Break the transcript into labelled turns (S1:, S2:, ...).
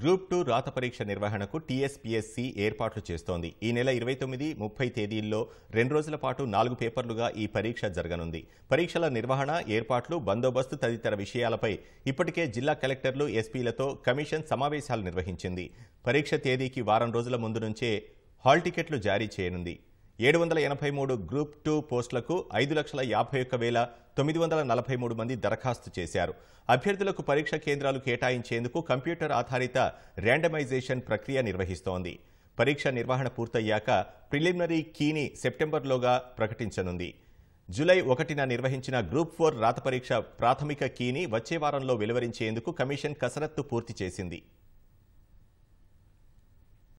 S1: group two రాత పరీక్ష నిర్వహణకు టీఎస్పీఎస్సీ ఏర్పాట్లు చేస్తోంది ఈ నెల ఇరవై తొమ్మిది ముప్పై తేదీల్లో రెండు రోజుల పాటు నాలుగు పేపర్లుగా ఈ పరీక్ష జరగనుంది పరీక్షల నిర్వహణ ఏర్పాట్లు బందోబస్తు తదితర విషయాలపై ఇప్పటికే జిల్లా కలెక్టర్లు ఎస్పీలతో కమిషన్ సమావేశాలు నిర్వహించింది పరీక్ష తేదీకి వారం రోజుల ముందు నుంచే హాల్ టికెట్లు జారీ చేయనుంది ఏడు వందల ఎనభై మూడు గ్రూప్ టూ పోస్టులకు ఐదు లక్షల యాభై ఒక్క వేల తొమ్మిది వందల నలభై మూడు మంది దరఖాస్తు చేశారు అభ్యర్థులకు పరీక్ష కేంద్రాలు కేటాయించేందుకు కంప్యూటర్ ఆధారిత ర్యాండమైజేషన్ ప్రక్రియ నిర్వహిస్తోంది పరీక్ష నిర్వహణ పూర్తయ్యాక ప్రిలిమినరీ కీని సెప్టెంబర్లోగా ప్రకటించనుంది జులై ఒకటిన నిర్వహించిన గ్రూప్ ఫోర్ రాత పరీక్ష ప్రాథమిక కీని వచ్చే వారంలో వెలువరించేందుకు కమిషన్ కసరత్తు పూర్తి చేసింది